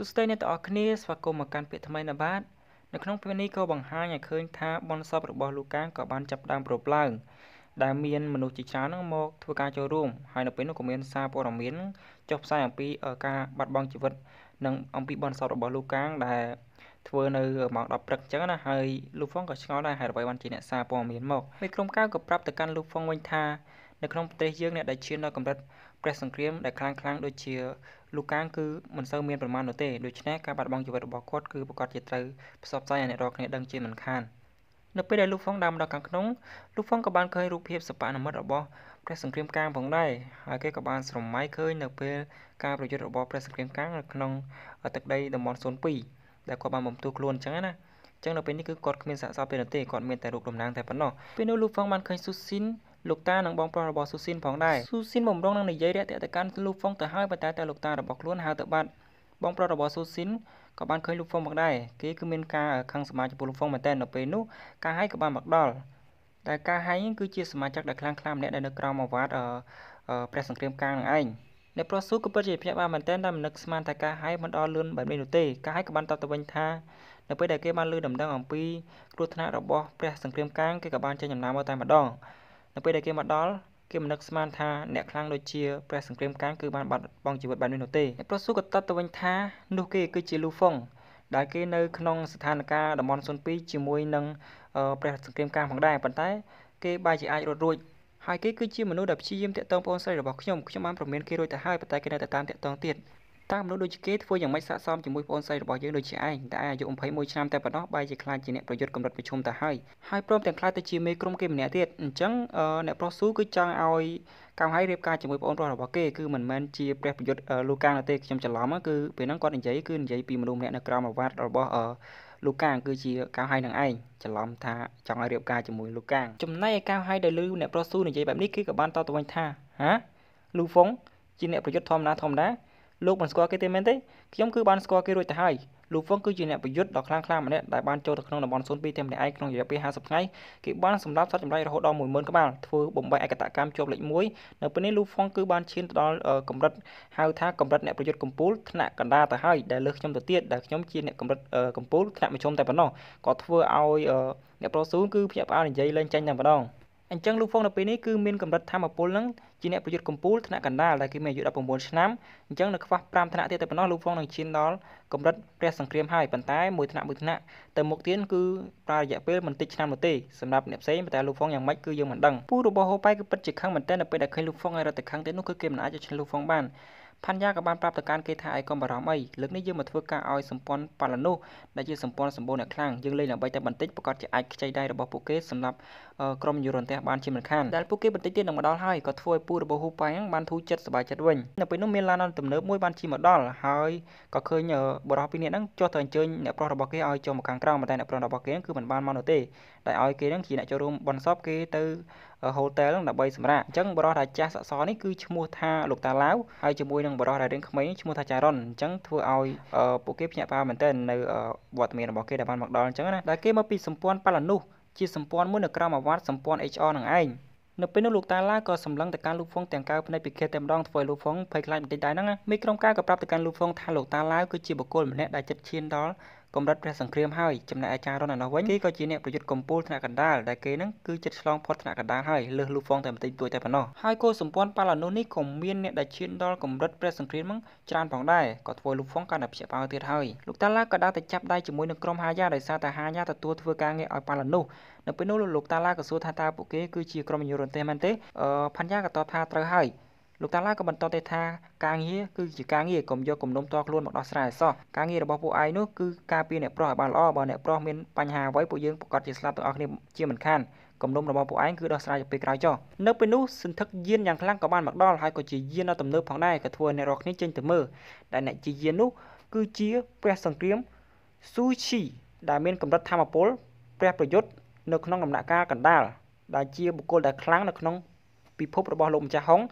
សួស្តីអ្នកទាំងអស់គ្នាស្វាគមន៍មកកាន់ពាក្យថ្មីណាបាទនៅក្នុងពេលនេះក៏បង្ហាញឲ្យឃើញថាបនសពរបស់លូកាក៏បានចាប់ផ្ដើមប្រពឡើងដែលមានមនុស្សជាច្រើនហ្នឹងមកធ្វើការចូលរួមហើយនៅពេលនោះក៏មាន សារព័ត៌មានចុះផ្សាយអំពីការបាត់បង់ជីវិតនិងអំពីបនសពរបស់លូកាដែល ធ្វើនៅម៉ោង10ព្រឹកអញ្ចឹងណាហើយលូហ្វុងក៏ឆ្ងល់ដែរហេតុអ្វីបានជាអ្នកសារព័ត៌មានមកពេលក្រុមការក៏ប្រាប់ទៅកាន់លូហ្វុងវិញថានៅក្នុងប្រទេសយើងអ្នកដែលឈានដល់កម្រិតព្រះសង្គ្រាមដែលខ្លាំងខ្លាំងដូចជាលូកាងគឺមិនសូវមានប្រមាណនោះទេដូច្នេះការបាត់បង់ជីវិតរបស់គាត់គឺប្រកាសជាត្រូវផ្សព្វផ្សាយឲ្យអ្នករាល់គ្នាដឹងជាមិនខាននៅពេលដែលលូហ្វុងដើរមកដល់ខាងក្នុងលូហ្វុងក៏បានឃើញរូបភាពសព្វនិមិត្តរបស់ព្រះសង្គ្រាមកាងផងដែរហើយគេក៏បានស្រមៃឃើញនៅពេលការប្រយុទ្ធរបស់ព្រះសង្គ្រាមកាងនៅក្នុងទឹកដីតំបន់02ដែលគាត់បានបំទូខ្លួនអញ្ចឹងណាចឹងនៅពេលនេះគឺគាត់គ្មានសាកសពទេនោះទេគាត់មានតែរូបតំណាងតែប៉ុណ្ណោះពេលនោះលូហ្វុងបានឃើញស៊ូស៊ីនលោកតានិងបងប្រុសរបស់ស៊ូស៊ីនផងដែរស៊ូស៊ីនបំរុងនឹងនិយាយរាក់ទាក់ទៅកាន់លូហ្វុងទៅហើយប៉ុន្តែតែលោកតារបស់ខ្លួនហៅទៅបាត់បងប្រុសរបស់ស៊ូស៊ីនក៏បានឃើញលូហ្វុងមកដែរគេគឺមានការខឹងសមាជិកលូហ្វុងមែនតើនៅពេលនោះការហាយក៏បានមកដល់តែការហាយគឺជាសមាជិកដែលខ្លាំងខ្លាម្នាក់ដែលនៅក្រោមអាវ៉ាតព្រះសង្គ្រាមកាលនឹងឯងអ្នកប្រុសស៊ូក៏ពិតជាភ្ញាក់បានមែនតើតែមិននឹកស្មានតែការហាយមិនដល់លឿនបែបនេះនោះទេការហាយក៏បានតបទៅវិញថានៅពេលដែលគេបានលើដំណឹងអំពីគ្រោះថ្នាក់របស់ព្រះសង្គ្រាមកាំងគេក៏បានចេញដំណើរមកតែម្ដងនៅពេលដែលគេមកដល់គេមិននឹកស្មានថាអ្នកខ្លាំងដូចជាព្រះសង្គ្រាមកាំងគឺបានបាត់បង់ជីវិតបែបនេះនោះទេអ្នកប្រុសស៊ូក៏តតទៅវិញថា នោះគេគឺជាលូហ្វុងដែលគេនៅក្នុងស្ថានភាពតំបន់02ជាមួយនឹងព្រះសង្គ្រាមកាំងផងដែរប៉ុន្តែ គេបែរជាអាចរត់រួចហើយគេគឺជាមនុស្សដែលព្យាយាមតាក់ទងបងស្រីរបស់ខ្ញុំខ្ញុំបានប្រមានគេរួចទៅហើយប៉ុន្តែគេនៅតែតាមតាក់ទងទៀតតើមនុស្សដូចជាគេធ្វើយ៉ាងម៉េចស័កសមជាមួយប្អូនស្រីរបស់យើងដូចជាឯងតែអាយុ21ឆ្នាំតែប៉ុណ្ណោះបែរជាខ្លាចជាអ្នកប្រយុទ្ធកម្រិតប្រជុំទៅហើយហើយព្រមទាំងខ្លាចទៅជាមេក្រុមគេម្នាក់ទៀតអញ្ចឹងអ្នកប្រុសស៊ូគឺចង់ឲ្យកម្មហើយរៀបការជាមួយប្អូនប្រុសរបស់គេគឺមិនមែនជាព្រះប្រយុទ្ធលូកាងទេខ្ញុំច្រឡំគឺពេលហ្នឹងគាត់និយាយគឺនិយាយពីមនុស្សម្នាក់នៅក្រោមអាវ៉ាត់របស់លូកាងគឺជាកៅហៃនឹងឯងច្រឡំថាចង់ឲ្យរៀបការជាមួយលូកាងចំណែកឯកៅហៃដែលលឺអ្នកប្រុសស៊ូនិយាយបែបនេះគេក៏បានតបទៅវិញថាហាលូហ្វុងជាអ្នកប្រយុទ្ធធម្មតាធម្មតាលោកមិនស្គាល់គេទេមែនទេខ្ញុំគឺបានស្គាល់គេរួចទៅហើយលោកហ្វុងគឺជាអ្នកប្រយុទ្ធដ៏ខ្លាំងក្លាម្នាក់ដែលបានចូលទៅក្នុងតំបន់02តែម្នាក់ឯងក្នុងរយៈពេល50ថ្ងៃគេបានសម្លាប់សត្វចម្លែករហូតដល់10000ក្បាលធ្វើបំបីឯកតកម្មជាប់លេខ1នៅពេលនេះលោកហ្វុងគឺបានឈានទៅដល់កម្រិតហៅថាកម្រិតអ្នកប្រយុទ្ធកម្ពុជាថ្នាក់កណ្ដាលទៅហើយដែលលើសខ្ញុំទៅទៀតដែលខ្ញុំជាអ្នកកម្រិតកម្ពុជាថ្នាក់មធ្យមតែប៉ុណ្ណោះក៏ធ្វើឲ្យអ្នកប្រុសស៊ូនគឺភ្ញាក់ផ្អើលនិយាយលេងចាញ់តែម្ដងអញ្ចឹងលោកហ្វុងនៅពេលនេះគឺមានកម្រិតធម្មពលនឹងជាអ្នកប្រយុទ្ធកម្ពុជាថ្នាក់កណ្ដាលដែលគេមានអាយុ19ឆ្នាំអញ្ចឹងនៅខ្វះ5ថ្នាក់ទៀតតែប៉ុណ្ណោះលោកហ្វុងនឹងឈានដល់កម្រិតព្រះសង្គ្រាមហើយប៉ុន្តែមួយថ្នាក់មួយថ្នាក់ទៅមុខទៀតគឺប្រើរយៈពេលមិនតិចឆ្នាំនោះទេសម្រាប់អ្នកផ្សេងតែលោកហ្វុងយ៉ាងម៉េចគឺយើងមិនដឹងពូរបស់ហូប៉ៃគឺពិតជាខឹងមែនទែននៅពេលដែលឃើញលោកហ្វុងហើយរត់ទៅខឹងទៀតនោះគឺគេមិនអាចជិះលោកហ្វុងបានផាន់យ៉ាក៏បានប្រាប់ទៅកាន់គេថាឲ្យកុំបារម្ភអីលើកនេះយើងមកធ្វើការឲ្យសម្ព័ន្ធប៉ាឡានូសដែលជាសម្ព័ន្ធសម្បូរអ្នកខ្លាំងយើងលេងដើម្បីតែបន្តិចប្រកាសជាអាចខ្ចីដៃរបស់ពួកគេសម្រាប់ក្រុមយុរ៉ុនទះបានជាមិនខានដែលពួកគេបន្តិចទៀតនឹងមកដល់ហើយក៏ធ្វើឲ្យពូរបស់ហ៊ូប៉ៃបានធូរចិត្តសប្បាយចិត្តវិញនៅពេលនោះមានឡានទំនើបមួយបានជិះមកដល់ហើយក៏ឃើញបរិះពីរនាក់ហ្នឹងចុះទៅអញ្ជើញអ្នកប្រុសរបស់គេឲ្យចូលមកខាងក្រៅតែអ្នកប្រុសរបស់គេគឺមិនបានមកនោះទេតែឲ្យគេហ្នឹងជាអ្នកចូលរួមបនសពគេទៅ hotel ហ្នឹងដើម្បីសម្រាប់អញ្ចឹងបរិះដែលចាស់សសនេះគឺឈ្មោះថាលោកតាឡាវហើយជាមួយនឹងបរិះដែលរៀងក្មេងឈ្មោះថាចារុនអញ្ចឹងធ្វើឲ្យពួកគេភ្ញាក់ផ្អើលមែនទែននៅវត្តមានរបស់គេដែលបានមកដល់អញ្ចឹងណាដែលគេមកពីសម្ព័ន្ធប៉ាឡានុសជាសម្ព័ន្ធមួយនៅក្រមអាវ៉ាត់សម្ព័ន្ធ HR នឹងឯងនៅពេលនោះលោកតាឡាក៏សម្លឹងទៅកាន់លូហ្វុងទាំងកៅភ្នែកពិឃាតតែម្ដងធ្វើឲ្យលូហ្វុងភ័យខ្លាចបន្តិចដែរហ្នឹងមេក្រុមការក៏ប្រាប់ទៅកាន់លូហ្វុងថាលោកតាឡាវគឺជាបុគ្គលម្នាក់ដែលចិត្តឈានដល់កម្រិតព្រះសង្គ្រាមហើយចំណែកអាចារ្យរននោះវិញគេក៏ជាអ្នកប្រយុទ្ធកម្ពុជាថ្នាក់កណ្ដាលដែលគេនឹងគឺចិត្តឆ្លងផុតថ្នាក់កណ្ដាលហើយលើសលូហ្វុងតែបន្តិចតួចតែប៉ុណ្ណោះហើយគោសម្ព័ន្ធប៉ាឡាណូនេះក៏មានអ្នកដែលឈានដល់កម្រិតព្រះសង្គ្រាមហ្នឹងច្រើនផងដែរក៏ធ្វើលូហ្វុងកាន់តែព្យាបាលទៀតហើយលោកតាឡាក៏ដើរទៅចាប់ដៃជាមួយនឹងក្រុមហាយ៉ាដោយសារតែហាយ៉ាទទួលធ្វើការងារឲ្យប៉ាឡាណូនៅពេលនោះលោកតាឡាក៏សួរថាតើពួកគេគឺជាក្រុមយុរ៉ុនទេមែនទេអឺផាន់យ៉ាក៏តបថាត្រូវហើយលោកតាឡាក៏បន្តទៀតថាការងារគឺជាការងារកុំយកគំនុំតខ្លួនមកដោះស្រាយសោះការងាររបស់ពួកឯងនោះគឺការពារអ្នកប្រុសឲ្យបានល្អបើអ្នកប្រុសមានបញ្ហាអ្វីពួកយើងប្រកាសជាស្លាប់ទាំងអស់គ្នាជាមិនខានគំនុំរបស់ពួកឯងគឺដោះស្រាយទៅពេលក្រោយចុះនៅពេលនោះសន្ធឹកយានយ៉ាងខ្លាំងក៏បានមកដល់ហើយក៏ជាយានដ៏ទំនើបផងដែរក៏ធ្វើអ្នករកគ្នាចេញទៅមើលដែលអ្នកជាយាននោះគឺជាព្រះសង្គ្រាមស៊ូឈីដែលមានកម្រិតធម្មពល ព្រះប្រយុទ្ធនៅក្នុងដំណាក់កាលកណ្ដាលដែលជាបុគ្គលដែលខ្លាំងនៅក្នុង ពិភពរបស់លោកម្ចាស់ហុង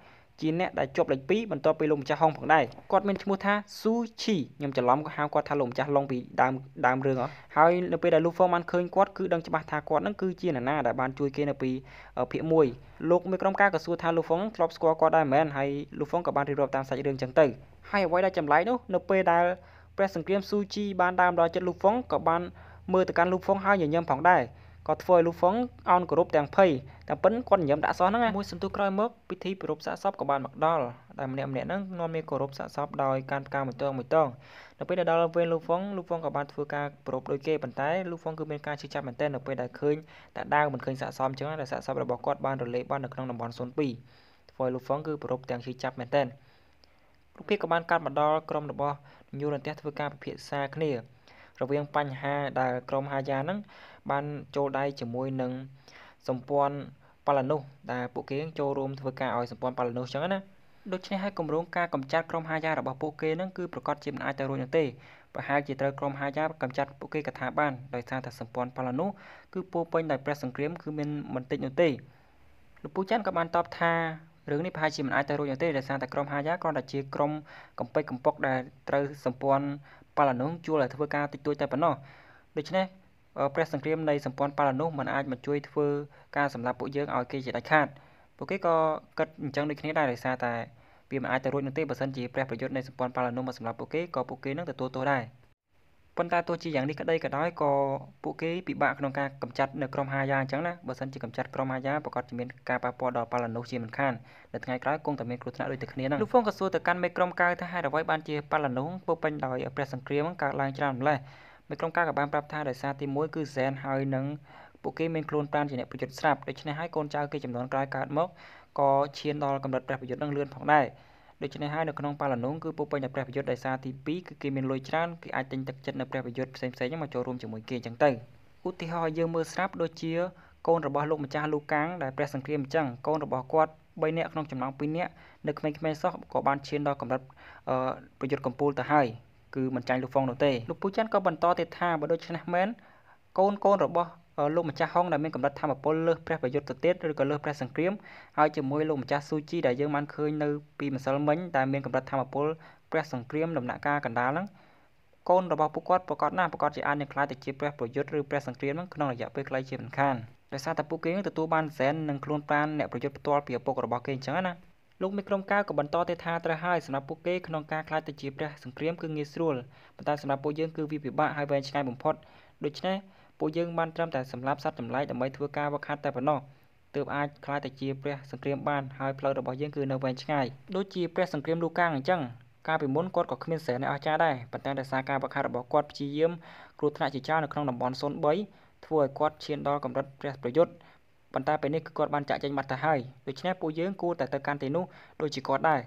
ជាអ្នកដែលជាប់លេខ2បន្ទាប់ពីលោកម្ចាស់ហុងផងដែរគាត់មានឈ្មោះថាស៊ូឈីខ្ញុំច្រឡំក៏ហៅគាត់ថាលោកម្ចាស់ឡុងពីដើមដើមរឿងហ៎ហើយនៅពេលដែលលូហ្វបានឃើញគាត់គឺដឹងច្បាស់ថាគាត់នឹងគឺជានរណាដែលបានជួយគេនៅពីភាគ1លោកមេក្រុមការក៏សួរថាលូហ្វធ្លាប់ស្គាល់គាត់ដែរមែនហើយលូហ្វក៏បានរៀបរាប់តាមសាច់រឿងចឹងទៅហើយអ្វីដែលចម្លែកនោះនៅពេលដែលព្រះសង្គ្រាមស៊ូជីបានដើមដល់ចិត្តលូហ្វុងក៏បានមើលទៅកាន់លូហ្វុងហើយញញឹមផងដែរក៏ធ្វើឲ្យលូហ្វុងអោនគោរពទាំងភ័យតែប៉ិនគាត់ញញឹមដាក់សោះហ្នឹងមួយសន្ទុះក្រោយមកពិធីប្រពសាកសពក៏បានមកដល់ដែលម្នាក់ម្នាក់ហ្នឹងនាំគ្នាគោរពសាកសពដោយការផ្កាមួយតងមួយតងនៅពេលដែលដល់វេនលូហ្វុងលូហ្វុងក៏បានធ្វើការប្រពដូចគេប៉ុន្តែលូហ្វុងគឺមានការជឿចាប់មែនទែននៅពេលដែលឃើញតែដាវមិនឃើញសាកសពអញ្ចឹងតែសាកសពរបស់គាត់បានរលេបាននៅក្នុងតំបន់02ធ្វើឲ្យលូហ្វុងគឺប្រពទាំងជឿចាប់មែនទែនរូបភាពក៏បាន កាត់មកដល់ក្រុមរបស់នយោរន្ទះធ្វើការពិភាក្សាគ្នារវាងបញ្ហាដែលក្រុមហាយ៉ាហ្នឹងបានចូលដៃជាមួយនឹងសម្ព័ន្ធប៉ាឡានុសដែលពួកគេចូលរួមធ្វើការឲ្យសម្ព័ន្ធប៉ាឡានុសអញ្ចឹងណាដូច្នេះហើយគម្រោងការកម្ចាត់ក្រុមហាយ៉ារបស់ពួកគេនឹងគឺប្រកាសជាមិនអាចទៅរួចនោះទេប្រហែលជាត្រូវក្រុមហាយ៉ាកម្ចាត់ពួកគេកថាបានដោយសារតែសម្ព័ន្ធប៉ាឡានុសគឺពោពេញដោយព្រះសង្គ្រាមគឺមានមិនតិចនោះទេលោកពូចាន់ក៏បានតបថារឿងនេះប្រហែលជាមិនអាចទៅរួចទេដោយសារតែក្រុមហាយ៉ាគ្រាន់តែជាក្រុមកំពេចកំពុកដែលត្រូវសម្ព័ន្ធប៉ាឡានុសជួលឲ្យធ្វើការតិចតួចតែប៉ុណ្ណោះដូច្នេះព្រះសង្គ្រាមនៃសម្ព័ន្ធប៉ាឡានោះមិនអាចមកជួយធ្វើការសម្លាប់ពួកយើងឲ្យគេជាដាច់ខាតពួកគេក៏គិតអញ្ចឹងដូចគ្នាដែរដោយសារតែវាមិនអាចទៅរួចនោះទេបើសិនជាព្រះប្រយុទ្ធនៃសម្ព័ន្ធប៉ាឡានោះមកសម្លាប់ពួកគេក៏ពួកគេនឹងទទួលទោសដែរប៉ុន្តែទោះជាយ៉ាងនេះក្តីក៏ដោយក៏ពួកគេពិបាកក្នុងការកម្ចាត់នៅក្រុមហាយ៉ាអញ្ចឹងណាបើសិនជាកម្ចាត់ក្រុមហាយ៉ាប្រកាសជាមានការប៉ះពាល់ដល់ប៉ាឡាណូសជាមិនខាននៅថ្ងៃក្រោយគង់តែមានគ្រោះថ្នាក់ដូចតែគ្នាហ្នឹងលោកហ្វុងក៏សួរទៅកាន់មេក្រុមកៅថាហេតុអ្វីបានជាប៉ាឡាណូសពុពេញដោយព្រះសង្គ្រាមកើតឡើងច្រើនម្ល៉េះនៅក្នុងការក៏បានប្រាប់ថាដោយសារទី1គឺហ្សែនហើយនឹងពួកគេមានខ្លួនប្រានជាអ្នកប្រយុទ្ធស្រាប់ដូច្នេះហើយកូនចៅគេចំនួនក្រោយកើតមកក៏ឈានដល់កម្រិតព្រះប្រយុទ្ធនឹងលឿនផងដែរដូច្នេះហើយនៅក្នុងប៉ាឡានុងគឺពុកពេញតែព្រះប្រយុទ្ធដោយសារទី2គឺគេមានលុយច្រើនគេអាចទិញទឹកចិត្តនៅព្រះប្រយុទ្ធផ្សេងផ្សេងមកចូលរួមជាមួយគេអញ្ចឹងទៅឧទាហរណ៍យើងមើលស្រាប់ដូចជាកូនរបស់លោកម្ចាស់លូកាំងដែលព្រះសង្គ្រាមអញ្ចឹងកូនរបស់គាត់3នាក់ក្នុងចំណោម2នាក់នៅក្មេងៗសោះក៏បានឈានដល់កម្រិតប្រយុទ្ធកម្ពុជាទៅហើយគឺមិនចាញ់លោកហ្វុងនោះទេលោកពូច័ន្ទក៏បន្តទៀតថាបើដូច្នេះមែនកូនកូនរបស់លោកម្ចាស់ហុងដែលមានកម្រិតធមពលលើសព្រះប្រយុទ្ធទៅទៀតឬក៏លើសព្រះសង្គ្រាមហើយជាមួយលោកម្ចាស់ស៊ូជីដែលយើងបានឃើញនៅពីម្សិលមិញដែលមានកម្រិតធមពលព្រះសង្គ្រាមដំណាក់កាលកណ្ដាលហ្នឹងកូនរបស់ពួកគាត់ប្រកាសណាប្រកាសជាអាចនឹងក្លាយទៅជាព្រះប្រយុទ្ធឬព្រះសង្គ្រាមហ្នឹងក្នុងរយៈពេលខ្លីជាមិនខានដោយសារតែពួកគេទទួលបានសែននិងខ្លួនប្រានអ្នកប្រយុទ្ធផ្ទាល់ពីឪពុករបស់គេអញ្ចឹងណាលោកមេក្រុមកៅក៏បន្តទៀតថាត្រូវហើយសម្រាប់ពួកគេក្នុងការខ្លាចទៅជាព្រះសង្គ្រាមគឺងាយស្រួលប៉ុន្តែសម្រាប់ពួកយើងគឺវាពិបាកហើយវែងឆ្ងាយបំផុតដូច្នេះពួកយើងបានត្រឹមតែសម្លាប់សត្វចម្លែកដើម្បីធ្វើការវឹកហាត់តែប៉ុណ្ណោះទើបអាចខ្លាចទៅជាព្រះសង្គ្រាមបានហើយផ្លូវរបស់យើងគឺនៅវែងឆ្ងាយដូចជាព្រះសង្គ្រាមលូកាអញ្ចឹងកាលពីមុនគាត់ក៏គ្មានសេះនៃអស្ចារ្យដែរប៉ុន្តែដោយសារការវឹកហាត់របស់គាត់ព្យាយាមគ្រោះថ្នាក់ជាច្រើននៅក្នុងតំបន់03ធ្វើឲ្យគាត់ឈានដល់កម្រិតព្រះប្រយុទ្ធប៉ុន្តែពេលនេះគឺគាត់បានចាក់ចេញបាត់ទៅហើយដូច្នេះពួកយើង គួរតែទៅកាន់ទីនោះដូចជាគាត់ដែរ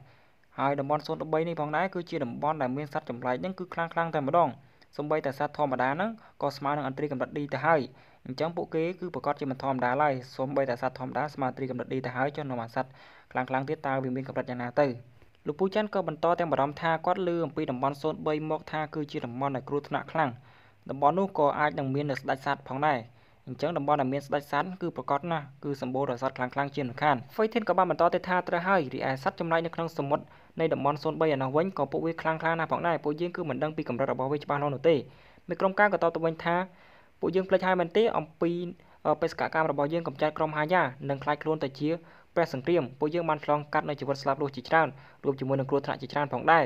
ហើយតំបន់013នេះផងដែរគឺជាតំបន់ដែលមានសត្វចម្លែកហ្នឹងគឺខ្លាំងខ្លាំងតែម្ដងសម្បីតែសត្វធម្មតាហ្នឹងក៏ស្មើនឹងអន្ត្រីកម្រិត D ទៅហើយអញ្ចឹងពួកគេគឺប្រកាសជាមិនធម្មតាឡើយសម្បីតែសត្វធម្មតាស្មើអន្ត្រីកម្រិត D ទៅហើយចុះនៅអាសត្វខ្លាំងខ្លាំងទៀតតើវាមានកម្រិតយ៉ាងណាទៅលោកពូច័ន្ទក៏បន្តទាំងបារម្ភថាគាត់លឺអំពីតំបន់03មកថាគឺជាតំបន់ដែលគ្រោះថ្នាក់ខ្លាំងតំបន់នោះក៏អាចនឹងមាននៅស្ដេចសត្វផងដែរអញ្ចឹងតំបន់ដែលមានស្ដេចសត្វគឺប្រកបណាស់គឺសម្បូរដោយសត្វខ្លាំងៗជាមិនខានហ្វេធីនក៏បានបន្តទៅថាត្រូវហើយរីឯសត្វចំណែកនៅក្នុងសមុទ្រនៃតំបន់03ឯណោះវិញក៏ពួកវាខ្លាំងខ្លាណាស់ផងដែរពួកយើងគឺមិនដឹងពីកម្រិតរបស់វាច្បាស់លាស់នោះទេមេក្រុមការក៏តបទៅវិញថាពួកយើងភ្លេចហើយមែនទេអំពីបេសកកម្មរបស់យើងកម្ចាត់ក្រុមហាយ៉ានិងខ្លាចខ្លួនទៅជាព្រះសង្គ្រាមពួកយើងបានឆ្លង កាត់នៅជីវិតស្លាប់រស់ជាច្រើនរួមជាមួយនឹងគ្រោះថ្នាក់ជាច្រើនផងដែរ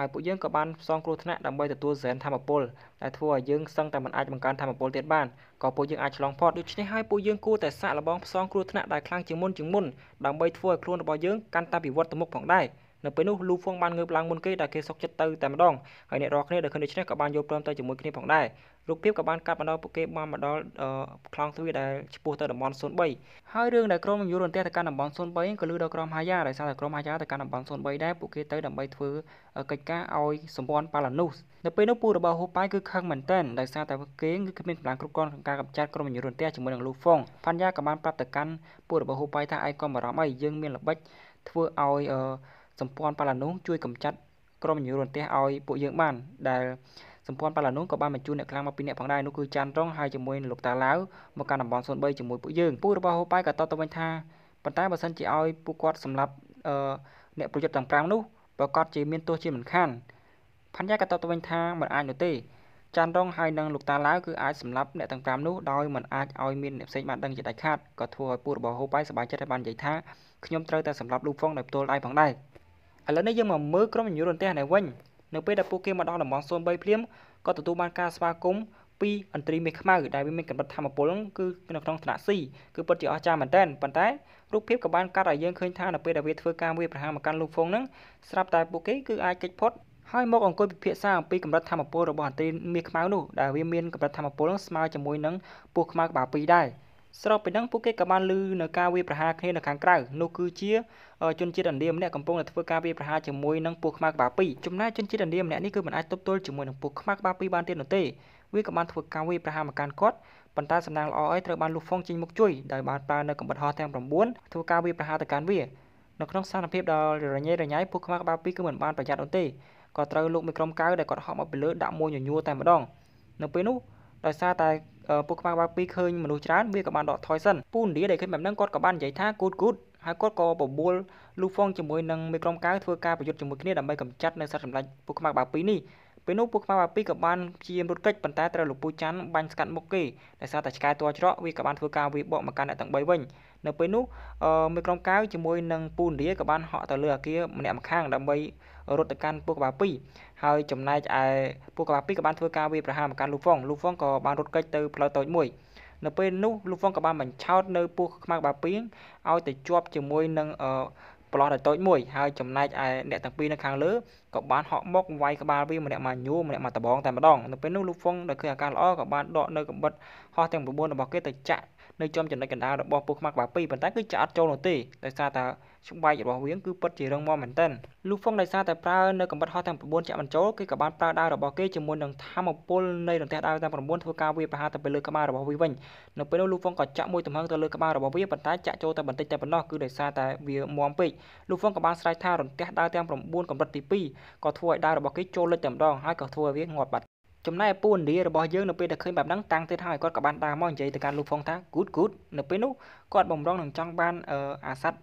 ហើយពួកយើងក៏បានផ្សងគ្រោះថ្នាក់ដើម្បីទទួលសែនធម្មពលដែលធ្វើឲ្យយើងសឹងតែមិនអាចបង្កើនធម្មពលទៀតបានក៏ពួកយើងអាចឆ្លងផុតដូច្នេះហើយពួកយើងគួរតែសាកល្បងផ្សងគ្រោះថ្នាក់ដែលខ្លាំងជាងមុនជាងមុនដើម្បីធ្វើឲ្យខ្លួនរបស់យើងកាន់តែពិវត្តទៅមុខផងដែរនៅពេលនោះលូហ្វុងបានងើបឡើងមុនគេដែលគេសុកចិត្តទៅតែម្ដងហើយអ្នករាល់គ្នាដែលឃើញដូច្នេះក៏បានយល់ព្រមទៅជាមួយគ្នាផងដែររូបភាពក៏បានកាត់មកដល់ពួកគេបានមកដល់ខ្លងទ្វារដែលឆ្ពោះទៅតំបន់03ហើយរឿងដែលក្រុមយុរន្ទះទៅកាន់តំបន់03ក៏លើដល់ក្រុមហាយ៉ាដោយសារតែក្រុមហាយ៉ាទៅកាន់តំបន់03ដែរពួកគេទៅដើម្បីធ្វើកិច្ចការឲ្យសម្ព័ន្ធប៉ាឡានូសនៅពេលនោះពូរបស់ហូប៉ៃគឺខឹងមែនទែនដោយសារតែគេគឺគ្មានកម្លាំងគ្រប់គ្រាន់ក្នុងការកម្ចាត់ក្រុមយុរន្ទះជាមួយនឹងលូហ្វុងផាន់យ៉ាក៏បានប្រាប់ទៅកាន់ពូរបស់ហូប៉ៃថាឯងក៏បារម្ភអីយើងមានល្បិចធ្វើឲ្យសម្ព័ន្ធប៉ាឡានូសជួយកម្ចាត់ក្រុមយុរន្ទះឲ្យពួកយើងបានដែលសម្ព័ន្ធប៉ាឡានូក៏បានបញ្ជូនអ្នកខ្លាំងមកពីអ្នកផងដែរនោះគឺចាន់រងហើយជាមួយលោកតាឡាវមកកាន់តំបន់03ជាមួយពួកយើងពូរបស់ហូប៉ៃក៏តបទៅវិញថាប៉ុន្តែបើសិនជាឲ្យពួកគាត់សម្លាប់អឺអ្នកប្រយុទ្ធទាំង5នោះប្រកាសជាមានទោសជាមិនខានផាន់យ៉ាក៏តបទៅវិញថាមិនអាចនោះទេចាន់រងហើយនិងលោកតាឡាវគឺអាចសម្លាប់អ្នកទាំង5នោះដោយមិនអាចឲ្យមានអ្នកផ្សេងបានដឹងជាដាច់ខាតក៏ធ្វើឲ្យពួករបស់ហូប៉ៃសប្បាយចិត្តហើយបាននិយាយថាខ្ញុំត្រូវតែសម្លាប់លូហ្វុងដោយផ្ទាល់ដៃផងដែរឥឡូវនេះយើងមកមើលក្រុមញញូររន្ទះនេះវិញនៅពេលដែលពួកគេមកដល់តំបន់03ភ្លាមក៏ទទួលបានការស្វាគមន៍ពីអន្ត្រីមេខ្មៅដែលវាមានកម្រិតធម្មពលគឺនៅក្នុងថ្នាក់ C គឺពិតជាអស្ចារ្យមែនទែនប៉ុន្តែរូបភាពក៏បានកាត់ឲ្យយើងឃើញថានៅពេលដែលវាធ្វើការវាយប្រហារមកកាន់លូហ្វុងហ្នឹងស្រាប់តែពួកគេគឺអាចគេចផុតហើយមកអង្គុយពិភាក្សាអំពីកម្រិតធម្មពលរបស់អន្ត្រីមាសខ្មៅនោះដែលវាមានកម្រិតធម្មពលស្មើជាមួយនឹងពស់ខ្មៅក្បាល2ដែរស្របពីនឹងពួកគេក៏បានលឺនៅការវាយប្រហារគ្នានៅខាងក្រៅនោះគឺជាជនជាតិឥណ្ឌាម្នាក់កំពុងតែធ្វើការវាយប្រហារជាមួយនឹងពួកខ្មៅក្បាលពីរចំណែកជនជាតិឥណ្ឌាម្នាក់នេះគឺមិនអាចទប់ទល់ជាមួយនឹងពួកខ្មៅក្បាលពីរបានទៀតនោះទេវាក៏បានធ្វើការវាយប្រហារមកកាន់គាត់ប៉ុន្តែសំណាងល្អអីត្រូវបានលូហ្វុងចេញមកជួយដោយបានប្រើនៅកំបិតហោះទាំង9ធ្វើការវាយប្រហារទៅកាន់វានៅក្នុងស្ថានភាពដ៏រញ៉េរញ៉ៃពួកខ្មៅក្បាលពីរគឺមិនបានប្រយ័ត្ននោះទេក៏ត្រូវលោកមេក្រុមកៅដែលគាត់ហក់មកពីលើដាក់មួយញញួរតែម្ដង នៅពេលនោះដោយសារតែពួកខ្មៅបាក់ពីឃើញមនុស្សច្រើនវាក៏បានដកថយសិនពូឥណ្ឌាដែលឃើញបែបហ្នឹងគាត់ក៏បាននិយាយថាគូតគូតហើយគាត់ក៏បបួលលូហ្វុងជាមួយនឹងមេក្រុមកៅធ្វើការប្រយុទ្ធជាមួយគ្នាដើម្បីកម្ចាត់នៅសត្វសម្លាញ់ពួកខ្មៅបាក់ពីនេះពេលនោះពួកខ្មៅបាពីក៏បានព្យាយាមរត់គេចប៉ុន្តែត្រូវលោកពូច័ន្ទបាញ់ស្កាត់មុខគេដោយសារតែឆ្កែតัวច្រកវាក៏បានធ្វើការវាយបកមកកាន់អ្នកទាំង3វិញនៅពេលនោះមេក្រុមកៅជាមួយនឹងពូនរាក៏បានហក់ទៅលើអាគារម្នាក់ម្ខាងដើម្បីរត់ទៅកាន់ពួកបាពីហើយចំណែកឯពួកកបាពីក៏បានធ្វើការវាយប្រហារមកកាន់លូហ្វុងលូហ្វុងក៏បានរត់គេចទៅផ្លូវតូចមួយនៅពេលនោះលូហ្វុងក៏បានបញ្ឆោតនៅពួកខ្មៅកបាពីឲ្យទៅជាប់ជាមួយនឹងប្រឡោះតែតូចមួយហើយចំណែកឯអ្នកទាំងពីរនៅខាងលើក៏បានហក់មកវាយក្បាលវាម្នាក់មកញូម្នាក់មកដបងតែម្ដងនៅពេលនោះលូហ្វុងដែលឃើញអាការល្អក៏បានដកនៅកំបិតហោះទាំង9របស់គេទៅចាក់នៅចំចំណុចកណ្ដាលរបស់ពូខ្មាក់បាពីប៉ុន្តែគឺចាត់ចូលនោះទេដោយសារតែស្បែករបស់វាគឺពិតជារឹងមាំមែនទែនលូហ្វុងដោយសារតែប្រើនៅកម្រិតហោះតាម9ចាក់បញ្ចូលគេក៏បានប្រើដាវរបស់គេជាមួយនឹងធម្មពលនៃរន្ទះដាវតាម9ធ្វើការវាយប្រហារទៅលើក្បាលរបស់វាវិញនៅពេលនោះលូហ្វុងក៏ចាក់មួយទំហឹងទៅលើក្បាលរបស់វាប៉ុន្តែចាក់ចូលតែបន្តិចតែប៉ុណ្ណោះគឺដោយសារតែវាមាំពេកលូហ្វុងក៏បានស្រែកថារន្ទះដាវទាំង9កម្រិតទី2ក៏ធ្វើឲ្យដាវរបស់គេចូលលិចតែម្ដងហើយក៏ធ្វើឲ្យវាងាប់បាត់ចំណែកពូឥណ្ឌារបស់យើងនៅពេលដែលឃើញបែបហ្នឹងតាំងទៀតហើយគាត់ក៏បានដើរមកនិយាយទៅកាន់លោកហ្វុងថា good good នៅពេលនោះគាត់បំរុងនឹងចង់បានអាស័ត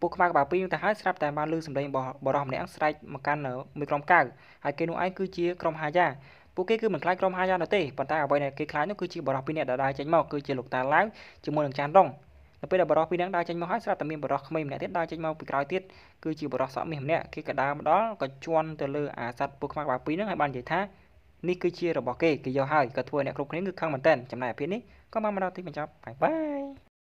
ពួកខ្មៅក្បាលពីរនឹងទៅហើយស្រាប់តែបានលឺសម្លេងរបស់បរិះម្នាក់ស្រែកមកកាន់មួយក្រុមកៅហើយគេនោះឯងគឺជាក្រុមហាយ៉ាពួកគេគឺមិនខ្លាចក្រុមហាយ៉ានោះទេប៉ុន្តែអ្វីដែលគេខ្លាចនោះគឺជាបរិះពីរនាក់ដែលដើរចេញមកគឺជាលោកតាឡាវជាមួយនឹងចានរងៅពេលដែលបរោះពីរនាក់ដើរចេញមកហើយស្រាប់តែមានបរោះក្មេងម្នាក់ទៀតដើរចេញមកពីក្រោយទៀតគឺជាបរោះសក់មាសម្នាក់គេក៏ដើរមកដល់ក៏ជន់ទៅលើអាសត្វពូខ្មាក់បាពីរហ្នឹងហើយបាននិយាយថានេះគឺជារបស់គេគេយកហើយក៏ធ្វើអ្នកគ្រប់គ្នាគឺខឹងមែនតើចំណាយអភិនេះក៏បានមកដល់ទីបញ្ចប់បាយបាយ